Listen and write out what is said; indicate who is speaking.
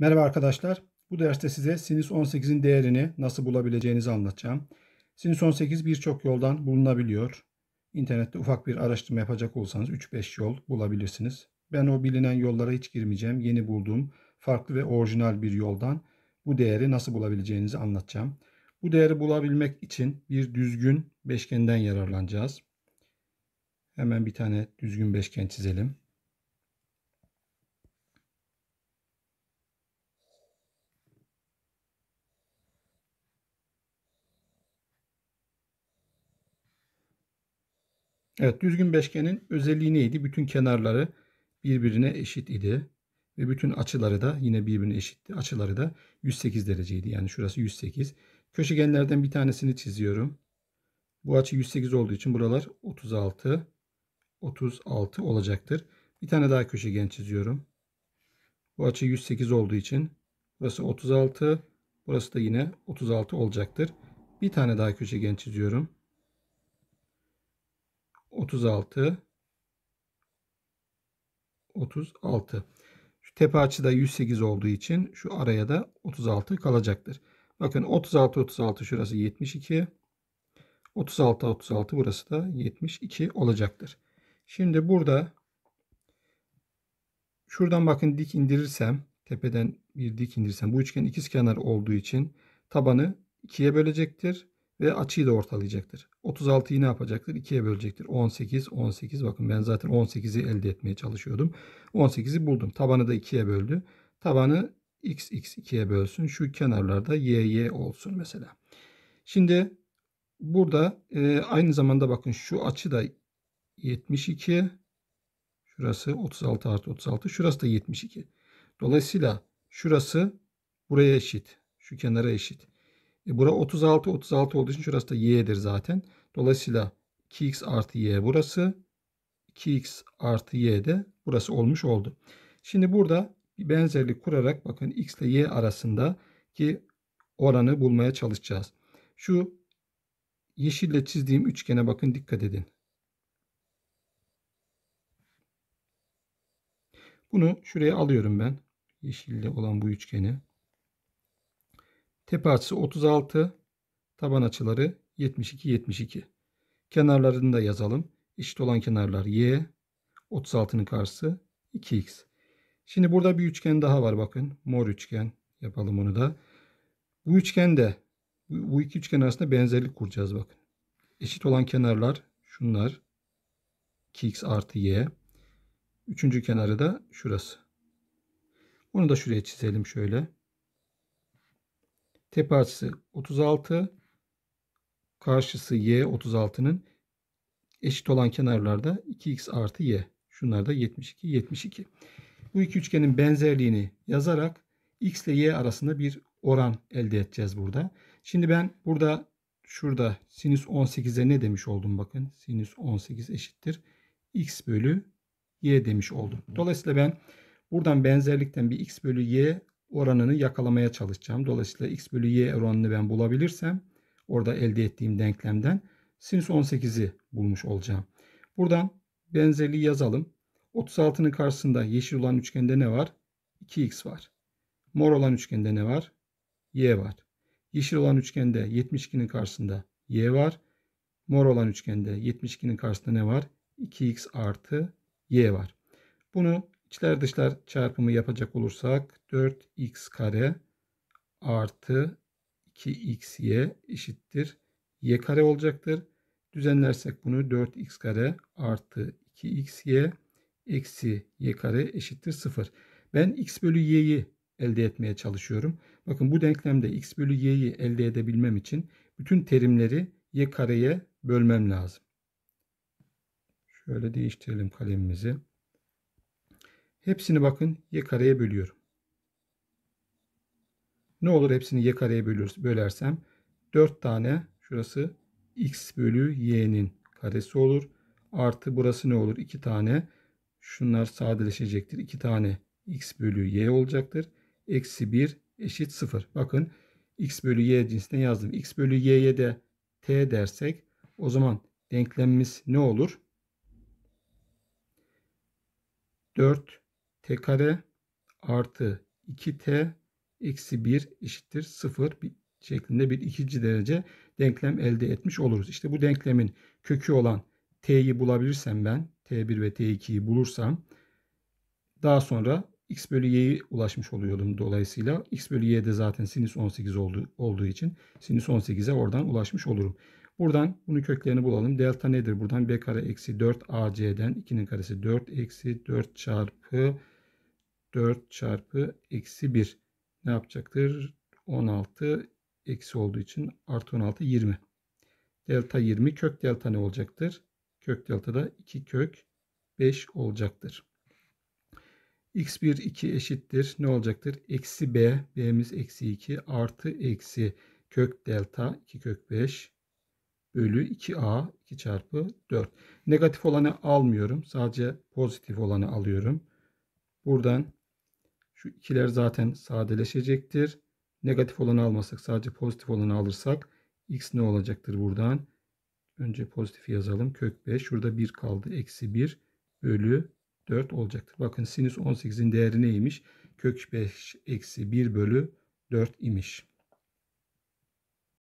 Speaker 1: Merhaba arkadaşlar. Bu derste size sinüs 18'in değerini nasıl bulabileceğinizi anlatacağım. Sinüs 18 birçok yoldan bulunabiliyor. İnternette ufak bir araştırma yapacak olsanız 3-5 yol bulabilirsiniz. Ben o bilinen yollara hiç girmeyeceğim. Yeni bulduğum farklı ve orijinal bir yoldan bu değeri nasıl bulabileceğinizi anlatacağım. Bu değeri bulabilmek için bir düzgün beşgenden yararlanacağız. Hemen bir tane düzgün beşgen çizelim. Evet düzgün beşgenin özelliği neydi? Bütün kenarları birbirine eşit idi. Ve bütün açıları da yine birbirine eşitti. Açıları da 108 dereceydi. Yani şurası 108. Köşegenlerden bir tanesini çiziyorum. Bu açı 108 olduğu için buralar 36, 36 olacaktır. Bir tane daha köşegen çiziyorum. Bu açı 108 olduğu için burası 36, burası da yine 36 olacaktır. Bir tane daha köşegen çiziyorum. 36 36. Şu tepe açıda 108 olduğu için şu araya da 36 kalacaktır. Bakın 36 36 şurası 72. 36 36 burası da 72 olacaktır. Şimdi burada şuradan bakın dik indirirsem tepeden bir dik indirsem bu üçgen ikizkenar olduğu için tabanı ikiye bölecektir ve açıyı da ortalayacaktır. 36'yı ne yapacaktır? 2'ye bölecektir. 18, 18. Bakın ben zaten 18'i elde etmeye çalışıyordum. 18'i buldum. Tabanı da 2'ye böldü. Tabanı x x 2'ye bölsün. Şu kenarlarda y y olsun mesela. Şimdi burada e, aynı zamanda bakın şu açı da 72. Şurası 36 artı 36. Şurası da 72. Dolayısıyla şurası buraya eşit. Şu kenara eşit. E bura 36 36 olduğu için şurası da y'dir zaten. Dolayısıyla 2x artı y burası. 2x artı y de burası olmuş oldu. Şimdi burada bir benzerlik kurarak bakın x ile y arasındaki oranı bulmaya çalışacağız. Şu yeşille çizdiğim üçgene bakın dikkat edin. Bunu şuraya alıyorum ben. Yeşille olan bu üçgeni. Tepe açısı 36, taban açıları 72 72. Kenarlarını da yazalım. Eşit olan kenarlar y, 36'nın karşısı 2x. Şimdi burada bir üçgen daha var bakın. Mor üçgen yapalım onu da. Bu üçgende bu iki üçgen arasında benzerlik kuracağız bakın. Eşit olan kenarlar şunlar. 2x artı y. Üçüncü kenarı da şurası. Onu da şuraya çizelim şöyle. Tepe açısı 36. Karşısı y 36'nın eşit olan kenarlarda 2x artı y. Şunlar da 72, 72. Bu iki üçgenin benzerliğini yazarak x ile y arasında bir oran elde edeceğiz burada. Şimdi ben burada şurada sinüs 18'e ne demiş oldum bakın. Sinüs 18 eşittir. x bölü y demiş oldum. Dolayısıyla ben buradan benzerlikten bir x bölü y oranını yakalamaya çalışacağım. Dolayısıyla x bölü y oranını ben bulabilirsem orada elde ettiğim denklemden sinüs 18'i bulmuş olacağım. Buradan benzerliği yazalım. 36'nın karşısında yeşil olan üçgende ne var? 2x var. Mor olan üçgende ne var? y var. Yeşil olan üçgende 72'nin karşısında y var. Mor olan üçgende 72'nin karşısında ne var? 2x artı y var. Bunu İçler dışlar çarpımı yapacak olursak 4x kare artı 2xy eşittir. y kare olacaktır. Düzenlersek bunu 4x kare artı 2xy eksi y kare eşittir 0. Ben x bölü y'yi elde etmeye çalışıyorum. Bakın bu denklemde x bölü y'yi elde edebilmem için bütün terimleri y kareye bölmem lazım. Şöyle değiştirelim kalemimizi. Hepsini bakın y kareye bölüyorum. Ne olur hepsini y kareye bölüyoruz, bölersem 4 tane şurası x bölü y'nin karesi olur. Artı burası ne olur? 2 tane. Şunlar sadeleşecektir. 2 tane x bölü y olacaktır. Eksi 1 eşit 0. Bakın x bölü y cinsine yazdım. x bölü y'ye de t dersek o zaman denklemimiz ne olur? 4 t kare artı 2t eksi 1 eşittir 0 şeklinde bir ikinci derece denklem elde etmiş oluruz. İşte bu denklemin kökü olan t'yi bulabilirsem ben t1 ve t2'yi bulursam daha sonra x bölü y'ye ulaşmış oluyordum dolayısıyla. x bölü y de zaten sinüs 18 oldu, olduğu için sinüs 18'e oradan ulaşmış olurum. Buradan bunun köklerini bulalım. Delta nedir? Buradan b kare eksi 4 ac'den 2'nin karesi 4 eksi 4 çarpı 4 çarpı eksi 1 ne yapacaktır? 16 eksi olduğu için artı 16 20. Delta 20 kök delta ne olacaktır? Kök delta da 2 kök 5 olacaktır. x1 2 eşittir. Ne olacaktır? Eksi b. b'miz eksi 2 artı eksi kök delta 2 kök 5 bölü 2a 2 çarpı 4. Negatif olanı almıyorum. Sadece pozitif olanı alıyorum. Buradan şu ikiler zaten sadeleşecektir. Negatif olanı almasak sadece pozitif olanı alırsak x ne olacaktır buradan? Önce pozitif yazalım. Kök 5. Şurada 1 kaldı. Eksi 1 bölü 4 olacaktır. Bakın sinüs 18'in değeri neymiş? Kök 5 eksi 1 bölü 4 imiş.